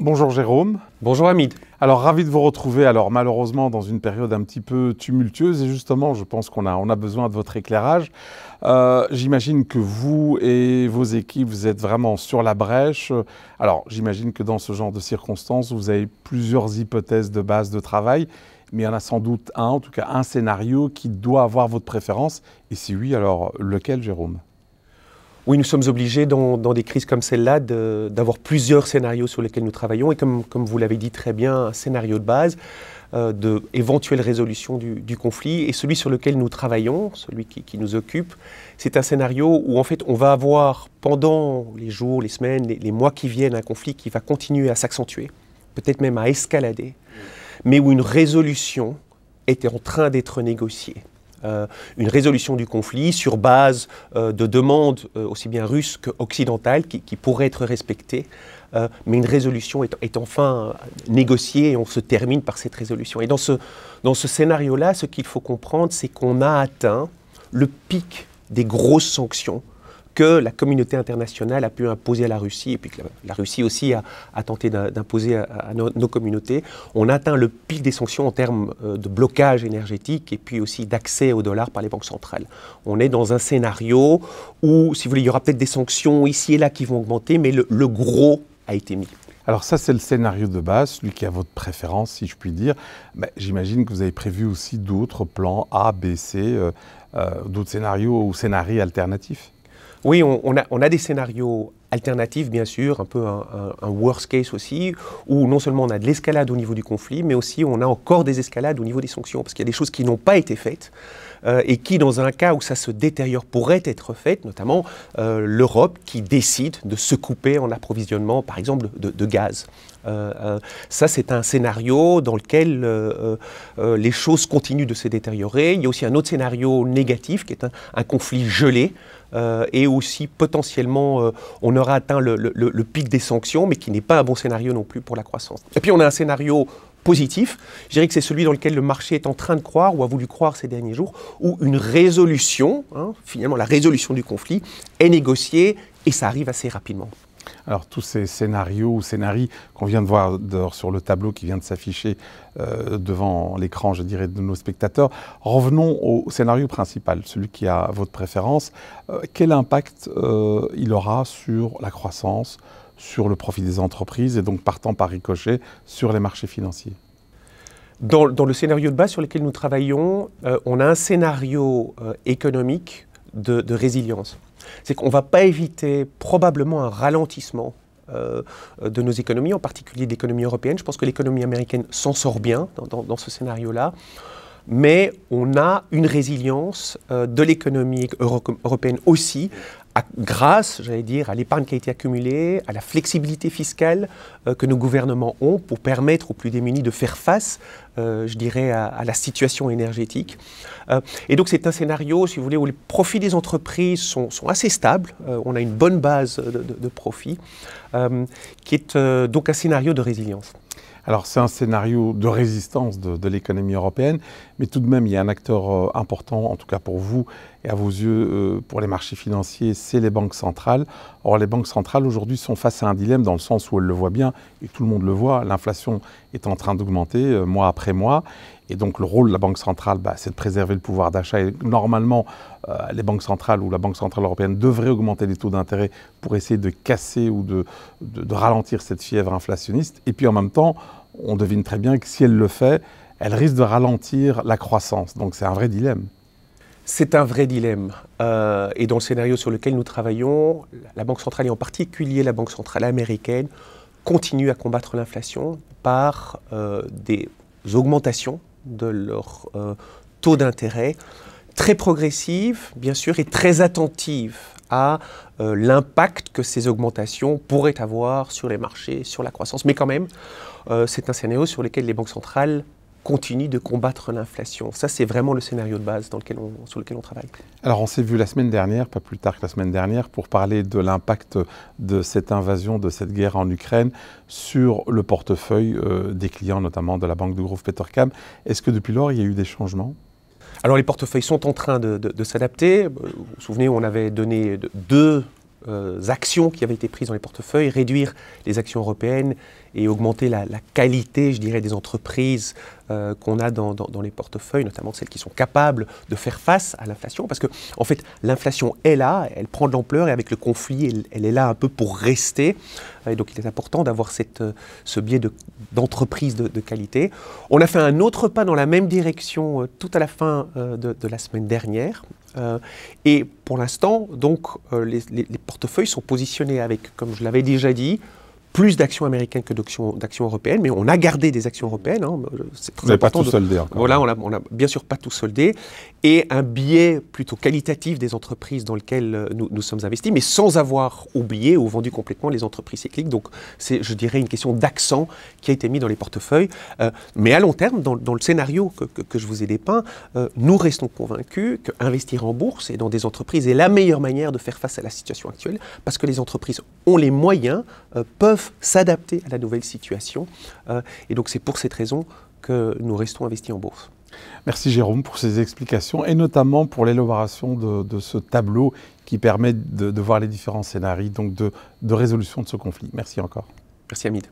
Bonjour Jérôme. Bonjour Hamid. Alors ravi de vous retrouver, alors malheureusement dans une période un petit peu tumultueuse et justement je pense qu'on a, on a besoin de votre éclairage. Euh, j'imagine que vous et vos équipes, vous êtes vraiment sur la brèche. Alors j'imagine que dans ce genre de circonstances, vous avez plusieurs hypothèses de base de travail, mais il y en a sans doute un, en tout cas un scénario qui doit avoir votre préférence. Et si oui, alors lequel Jérôme oui, nous sommes obligés dans, des crises comme celle-là d'avoir plusieurs scénarios sur lesquels nous travaillons et comme, vous l'avez dit très bien, un scénario de base d'éventuelle de résolution du, conflit et celui sur lequel nous travaillons, celui qui, nous occupe, c'est un scénario où en fait on va avoir pendant les jours, les semaines, les, mois qui viennent un conflit qui va continuer à s'accentuer, peut-être même à escalader, mais où une résolution était en train d'être négociée. Euh, une résolution du conflit sur base euh, de demandes euh, aussi bien russes qu'occidentales qui, qui pourraient être respectées. mais une résolution est, enfin négociée et on se termine par cette résolution. Et dans ce, dans ce scénario-là, ce qu'il faut comprendre, c'est qu'on a atteint le pic des grosses sanctions que la communauté internationale a pu imposer à la Russie et puis que la, Russie aussi a, tenté d'imposer à, nos, communautés. On atteint le pic des sanctions en termes euh, de blocage énergétique et puis aussi d'accès au dollar par les banques centrales. On est dans un scénario où, si vous voulez, il y aura peut-être des sanctions ici et là qui vont augmenter, mais le, gros a été mis. Alors ça, c'est le scénario de base, celui qui a votre préférence, si je puis dire. Mais j'imagine que vous avez prévu aussi d'autres plans A, B, C, euh, euh, d'autres scénarios ou scénarios alternatifs. Oui, on, a, des scénarios alternatifs, bien sûr, un peu un, un, worst case aussi, où non seulement on a de l'escalade au niveau du conflit, mais aussi on a encore des escalades au niveau des sanctions, parce qu'il y a des choses qui n'ont pas été faites. Euh, et qui, dans un cas où ça se détériore, pourrait être faite, notamment euh, l'Europe qui décide de se couper en approvisionnement, par exemple, de, gaz. Euh, ça, c'est un scénario dans lequel les choses continuent de se détériorer. Il y a aussi un autre scénario négatif qui est un, conflit gelé. et aussi potentiellement on aura atteint le, pic des sanctions, mais qui n'est pas un bon scénario non plus pour la croissance. Et puis on a un scénario positif, je dirais que c'est celui dans lequel le marché est en train de croire ou a voulu croire ces derniers jours, où une résolution, hein, finalement la résolution du conflit, est négociée et ça arrive assez rapidement. Alors tous ces scénarios ou scénarii qu'on vient de voir sur le tableau qui vient de s'afficher euh, devant l'écran, je dirais, de nos spectateurs, revenons au scénario principal, celui qui a votre préférence. Euh, quel impact euh, il aura sur la croissance, sur le profit des entreprises et donc partant par ricochet sur les marchés financiers dans, le scénario de base sur lequel nous travaillons, on a un scénario économique de, résilience. C'est qu'on ne va pas éviter probablement un ralentissement euh, de nos économies, en particulier de l'économie européenne. Je pense que l'économie américaine s'en sort bien dans ce scénario-là mais on a une résilience euh, de l'économie européenne aussi, grâce, j'allais dire, à l'épargne qui a été accumulée, à la flexibilité fiscale euh, que nos gouvernements ont pour permettre aux plus démunis de faire face, euh, je dirais, à, la situation énergétique. et donc c'est un scénario, si vous voulez, où les profits des entreprises sont, assez stables, on a une bonne base de, de, de profits, qui est donc un scénario de résilience. Alors c'est un scénario de résistance de, l'économie européenne, mais tout de même il y a un acteur euh, important, en tout cas pour vous et à vos yeux, euh, pour les marchés financiers, c'est les banques centrales. Or les banques centrales aujourd'hui sont face à un dilemme dans le sens où elles le voient bien, et tout le monde le voit, l'inflation est en train d'augmenter euh, mois après mois. Et donc le rôle de la Banque centrale, bah, c'est de préserver le pouvoir d'achat. Et normalement, euh, les banques centrales ou la Banque centrale européenne devraient augmenter les taux d'intérêt pour essayer de casser ou de, de, ralentir cette fièvre inflationniste. Et puis en même temps, on devine très bien que si elle le fait, elle risque de ralentir la croissance. Donc c'est un vrai dilemme. C'est un vrai dilemme. Euh, et dans le scénario sur lequel nous travaillons, la Banque centrale et en particulier la Banque centrale américaine continuent à combattre l'inflation par euh, des augmentations de leur euh, taux d'intérêt très progressives, bien sûr, et très attentives à euh, l'impact que ces augmentations pourraient avoir sur les marchés, sur la croissance. Mais quand même, c'est un scénario sur lequel les banques centrales continue de combattre l'inflation. Ça, c'est vraiment le scénario de base dans lequel on, sur lequel on travaille. Alors, on s'est vu la semaine dernière, pas plus tard que la semaine dernière, pour parler de l'impact de cette invasion, de cette guerre en Ukraine sur le portefeuille euh, des clients, notamment de la banque de groupe Petercam. Est-ce que depuis lors, il y a eu des changements alors les portefeuilles sont en train de, de s'adapter. Vous vous souvenez, on avait donné deux euh, actions qui avaient été prises dans les portefeuilles, réduire les actions européennes et augmenter la, qualité, je dirais, des entreprises euh, qu'on a dans, les portefeuilles, notamment celles qui sont capables de faire face à l'inflation. Parce que, en fait, l'inflation est là, elle prend de l'ampleur et avec le conflit, elle, est là un peu pour rester. Euh, et donc, il est important d'avoir ce biais d'entreprise de, qualité. On a fait un autre pas dans la même direction tout à la fin de, de la semaine dernière, euh, et pour l'instant, donc, euh, les, portefeuilles sont positionnés avec, comme je l'avais déjà dit, plus d'actions américaines que d'actions européennes, mais on a gardé des actions européennes. Hein, euh, c'est très important. Pas tout soldé encore. Voilà, on n'a bien sûr pas tout soldé. Et un biais plutôt qualitatif des entreprises dans lesquelles euh, nous, nous sommes investis, mais sans avoir oublié ou vendu complètement les entreprises cycliques. Donc, c'est, je dirais, une question d'accent qui a été mis dans les portefeuilles. Euh, mais à long terme, dans, dans le scénario que, que, que, je vous ai dépeint, nous restons convaincus qu'investir en bourse et dans des entreprises est la meilleure manière de faire face à la situation actuelle, parce que les entreprises ont les moyens euh, peuvent s'adapter à la nouvelle situation. Euh, et donc c'est pour cette raison que nous restons investis en bourse. Merci Jérôme pour ces explications et notamment pour l'élaboration de, ce tableau qui permet de, voir les différents scénarios donc de, de résolution de ce conflit. Merci encore. Merci Hamid.